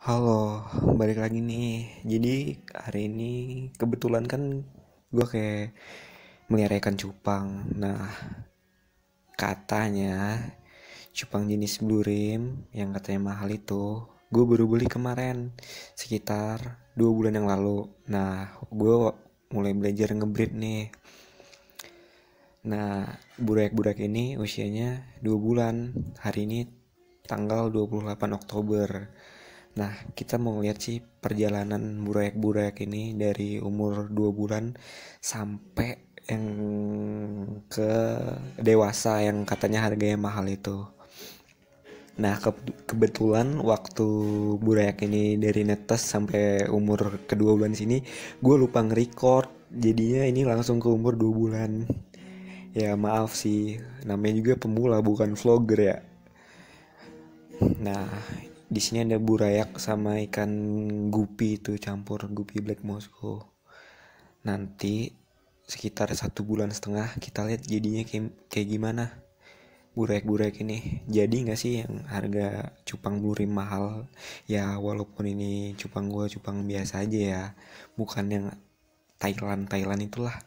Halo, balik lagi nih. Jadi hari ini kebetulan kan gue kayak melihara ikan cupang. Nah, katanya cupang jenis blue rim yang katanya mahal itu gue baru beli kemarin sekitar dua bulan yang lalu. Nah, gue mulai belajar ngebreed nih. Nah, burak-burak ini usianya dua bulan. Hari ini tanggal 28 Oktober Nah, kita mau lihat sih perjalanan burayak-burayak ini dari umur 2 bulan sampai yang ke dewasa yang katanya harganya mahal itu. Nah, ke kebetulan waktu burayak ini dari netes sampai umur kedua bulan sini, gue lupa nge-record. Jadinya ini langsung ke umur 2 bulan. Ya maaf sih, namanya juga pemula bukan vlogger ya. Nah, di sini ada burayak sama ikan gupi itu campur gupi black Moscow nanti sekitar satu bulan setengah kita lihat jadinya kayak, kayak gimana burayak burayak ini jadi nggak sih yang harga cupang buri mahal ya walaupun ini cupang gua cupang biasa aja ya bukan yang Thailand Thailand itulah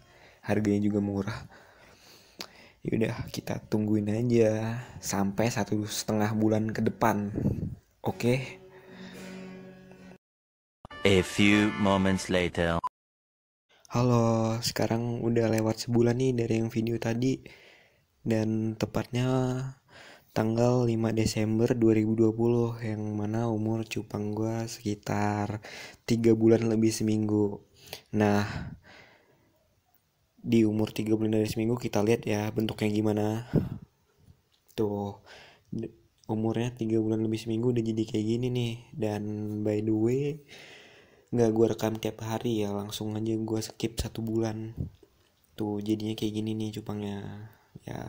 harganya juga murah yaudah kita tungguin aja sampai satu setengah bulan ke depan Oke. Okay. A few moments later. Halo, sekarang udah lewat sebulan nih dari yang video tadi. Dan tepatnya tanggal 5 Desember 2020 yang mana umur cupang gua sekitar 3 bulan lebih seminggu. Nah, di umur 3 bulan dari seminggu kita lihat ya bentuknya gimana. Tuh umurnya tiga bulan lebih seminggu udah jadi kayak gini nih dan by the way nggak gue rekam tiap hari ya langsung aja gue skip satu bulan tuh jadinya kayak gini nih cupangnya ya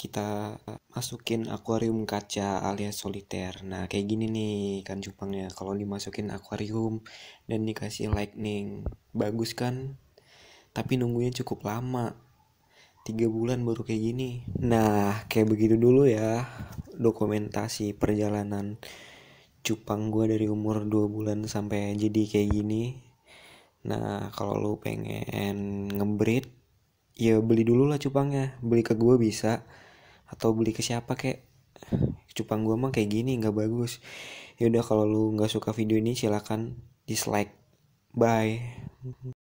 kita masukin akuarium kaca alias soliter. Nah, kayak gini nih kan cupangnya kalau dimasukin akuarium dan dikasih lightning. Bagus kan? Tapi nunggunya cukup lama tiga bulan baru kayak gini nah kayak begitu dulu ya dokumentasi perjalanan cupang gue dari umur dua bulan sampai jadi kayak gini nah kalau lo pengen ngebreed ya beli dulu lah cupangnya beli ke gue bisa atau beli ke siapa kek cupang gue mah kayak gini nggak bagus yaudah kalau lo nggak suka video ini silahkan dislike bye